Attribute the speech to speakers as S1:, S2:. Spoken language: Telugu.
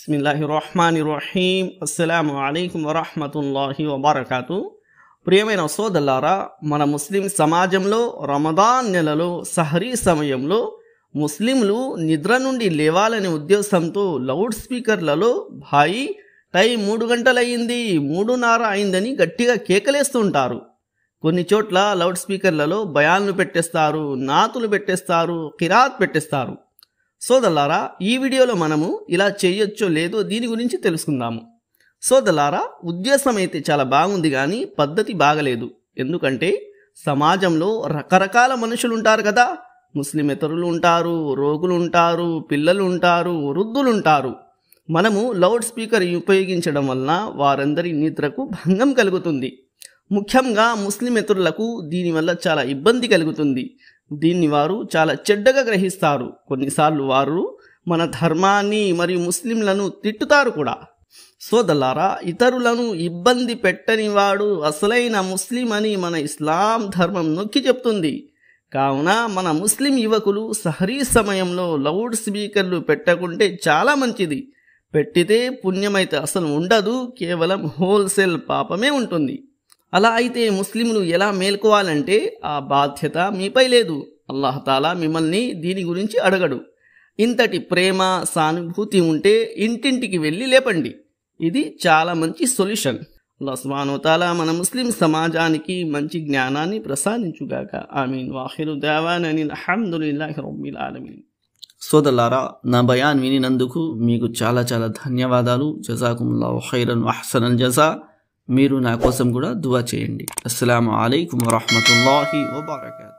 S1: బిస్మిల్లాహి రహమాని రహీం అస్సలం అయికం వరహమతుల్లాహి వబర్కాతు ప్రియమైన సోదల్లారా మన ముస్లిం సమాజంలో రమదాన్ నెలలో సహరీ సమయంలో ముస్లింలు నిద్ర నుండి లేవాలనే ఉద్దేశంతో లౌడ్ స్పీకర్లలో భాయి టైం మూడు గంటలయ్యింది మూడున్నర అయిందని గట్టిగా కేకలేస్తుంటారు కొన్ని చోట్ల లౌడ్ స్పీకర్లలో భయాలను పెట్టేస్తారు నాతులు పెట్టేస్తారు కిరాత్ పెట్టేస్తారు సోదలారా ఈ వీడియోలో మనము ఇలా చేయొచ్చో లేదో దీని గురించి తెలుసుకుందాము సోదలారా ఉద్దేశం అయితే చాలా బాగుంది కానీ పద్ధతి బాగలేదు ఎందుకంటే సమాజంలో రకరకాల మనుషులు ఉంటారు కదా ముస్లిం ఇతరులు ఉంటారు రోగులు ఉంటారు పిల్లలు ఉంటారు వృద్ధులు ఉంటారు మనము లౌడ్ స్పీకర్ ఉపయోగించడం వలన వారందరి నిద్రకు భంగం కలుగుతుంది ముఖ్యంగా ముస్లిం ఇతరులకు దీనివల్ల చాలా ఇబ్బంది కలుగుతుంది దీన్ని వారు చాలా చెడ్డగా గ్రహిస్తారు కొన్నిసార్లు వారు మన ధర్మాన్ని మరియు ముస్లింలను తిట్టుతారు కూడా సోదలారా ఇతరులను ఇబ్బంది పెట్టనివాడు అసలైన ముస్లిం అని మన ఇస్లాం ధర్మం నొక్కి చెప్తుంది కావున మన ముస్లిం యువకులు సహరీ సమయంలో లౌడ్ స్పీకర్లు పెట్టకుంటే చాలా మంచిది పెట్టితే పుణ్యమైతే అసలు ఉండదు కేవలం హోల్సేల్ పాపమే ఉంటుంది అలా అయితే ముస్లింలు ఎలా మేల్కోవాలంటే ఆ బాధ్యత మీపై లేదు అల్లాహతాలా మిమ్మల్ని దీని గురించి అడగడు ఇంతటి ప్రేమ సానుభూతి ఉంటే ఇంటింటికి వెళ్ళి లేపండి ఇది చాలా మంచి సొల్యూషన్ తాల మన ముస్లిం సమాజానికి మంచి జ్ఞానాన్ని ప్రసాదించుగాక మీన్ వాహిరు దేవానని అహమ్దుల్లాహి
S2: సోదల్లారా నా బయాన్ వినినందుకు మీకు చాలా చాలా ధన్యవాదాలు జజాకుముల్లా వహైరన్ అహ్సనల్ జజా మీరు నా కోసం కూడా దువా చేయండి అస్సలం అయికు వరహమూల వబర్కూ